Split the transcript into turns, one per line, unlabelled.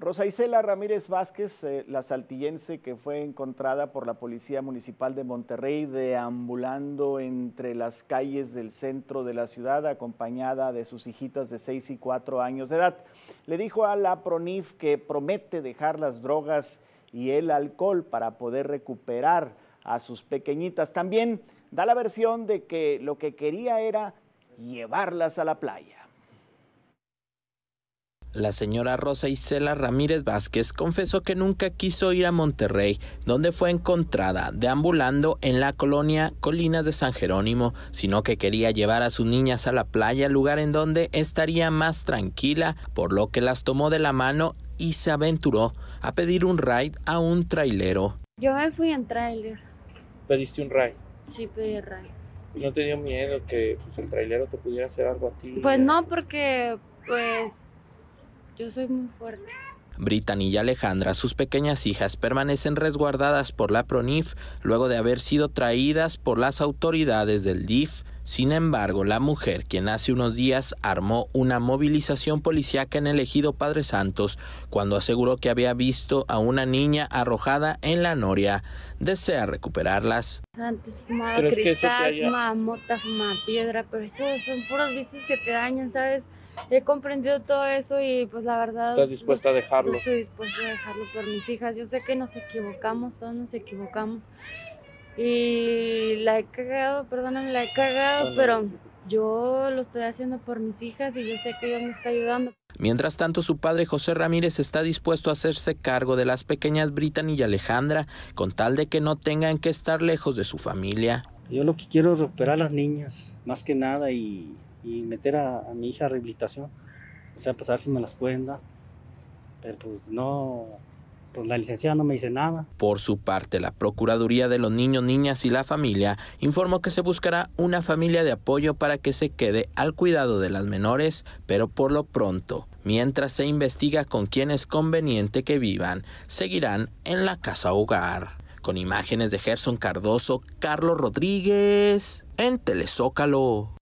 Rosa Isela Ramírez Vázquez, eh, la saltillense que fue encontrada por la Policía Municipal de Monterrey deambulando entre las calles del centro de la ciudad acompañada de sus hijitas de 6 y 4 años de edad, le dijo a la PRONIF que promete dejar las drogas y el alcohol para poder recuperar a sus pequeñitas. También da la versión de que lo que quería era llevarlas a la playa.
La señora Rosa Isela Ramírez Vázquez confesó que nunca quiso ir a Monterrey, donde fue encontrada deambulando en la colonia Colinas de San Jerónimo, sino que quería llevar a sus niñas a la playa, lugar en donde estaría más tranquila, por lo que las tomó de la mano y se aventuró a pedir un ride a un trailero.
Yo me fui en trailer.
¿Pediste un ride?
Sí, pedí ride.
¿No te dio miedo que pues, el trailero te pudiera hacer algo a ti? Pues
no, porque pues yo soy muy fuerte.
Brittany y Alejandra, sus pequeñas hijas, permanecen resguardadas por la PRONIF luego de haber sido traídas por las autoridades del DIF. Sin embargo, la mujer, quien hace unos días armó una movilización policíaca en el ejido Padre Santos, cuando aseguró que había visto a una niña arrojada en la noria, desea recuperarlas.
piedra, pero eso son puros vicios que te dañan, he comprendido todo eso y pues la verdad... ¿Estás dispuesta a dejarlo? Estoy dispuesta a dejarlo por mis hijas. Yo sé que nos equivocamos, todos nos equivocamos. Y la he cagado, perdóname, la he cagado, pero yo lo estoy haciendo por mis hijas y yo sé que Dios me está ayudando.
Mientras tanto, su padre José Ramírez está dispuesto a hacerse cargo de las pequeñas Brittany y Alejandra, con tal de que no tengan que estar lejos de su familia.
Yo lo que quiero es recuperar a las niñas, más que nada, y y meter a, mi hija a rehabilitación. O sea, a ver si me las pueden dar. Pero pues no, pues la licenciada no me dice nada.
Por su parte, la Procuraduría de los Niños, Niñas y la Familia informó que se buscará una familia de apoyo para que se quede al cuidado de las menores, pero por lo pronto, mientras se investiga con quién es conveniente que vivan, seguirán en la casa hogar. Con imágenes de Gerson Cardoso, Carlos Rodríguez, en Telezócalo.